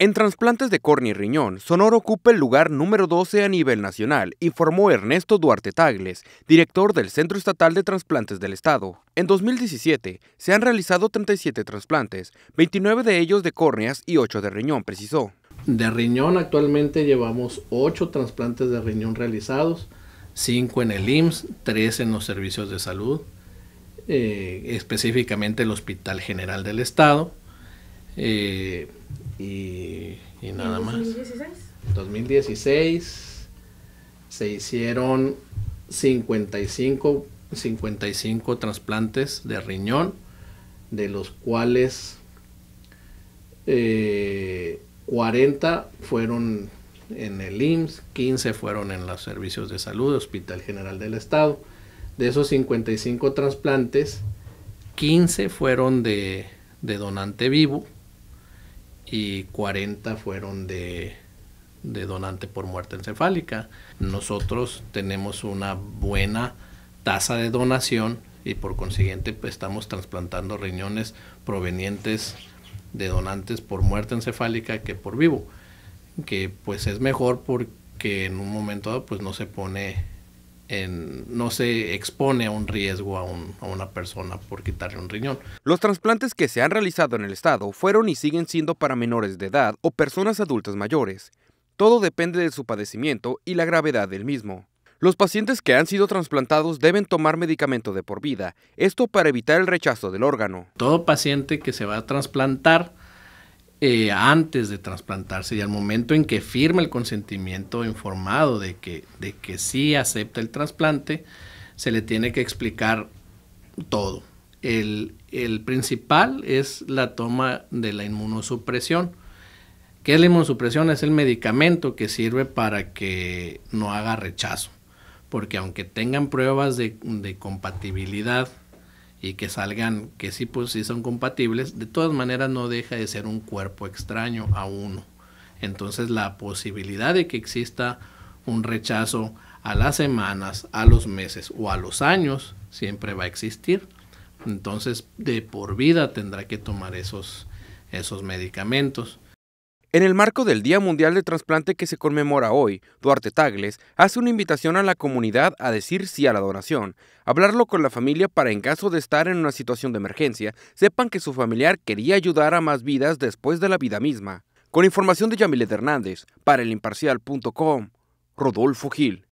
En trasplantes de córnea y riñón, Sonora ocupa el lugar número 12 a nivel nacional, informó Ernesto Duarte Tagles, director del Centro Estatal de Transplantes del Estado. En 2017 se han realizado 37 trasplantes, 29 de ellos de córneas y 8 de riñón, precisó. De riñón actualmente llevamos 8 trasplantes de riñón realizados, 5 en el IMSS, 3 en los servicios de salud, eh, específicamente el Hospital General del Estado. Eh, y, nada en más. 2016? 2016 se hicieron 55, 55 trasplantes de riñón, de los cuales 40 eh, fueron en el IMSS, 15 fueron en los servicios de salud, Hospital General del Estado. De esos 55 trasplantes, 15 fueron de donante vivo, y 40 fueron de, donante por muerte encefálica. Nosotros tenemos una buena tasa de donación y por consiguiente pues, estamos trasplantando riñones provenientes de donantes por muerte encefálica que por vivo, que pues es mejor porque en un momento dado pues no se pone no se expone a un riesgo a, a, una persona por quitarle un riñón. Los trasplantes que se han realizado en el estado fueron y siguen siendo para menores de edad o personas adultas mayores. Todo depende de su padecimiento y la gravedad del mismo. Los pacientes que han sido trasplantados deben tomar medicamento de por vida, esto para evitar el rechazo del órgano. Todo paciente que se va a trasplantar eh, antes de trasplantarse y al momento en que firma el consentimiento informado de que, de que sí acepta el trasplante, se le tiene que explicar todo. El, principal es la toma de la inmunosupresión. ¿Qué es la inmunosupresión? Es el medicamento que sirve para que no haga rechazo. Porque aunque tengan pruebas de compatibilidad, y que salgan, que sí, pues, sí son compatibles, de todas maneras no deja de ser un cuerpo extraño a uno. Entonces la posibilidad de que exista un rechazo a las semanas, a los meses o a los años siempre va a existir. Entonces de por vida tendrá que tomar esos, esos medicamentos. En el marco del Día Mundial de Transplante que se conmemora hoy, Duarte Tagles hace una invitación a la comunidad a decir sí a la donación, hablarlo con la familia para en caso de estar en una situación de emergencia, sepan que su familiar quería ayudar a más vidas después de la vida misma. Con información de Yamilet Hernández, para elimparcial.com, Rodolfo Gil.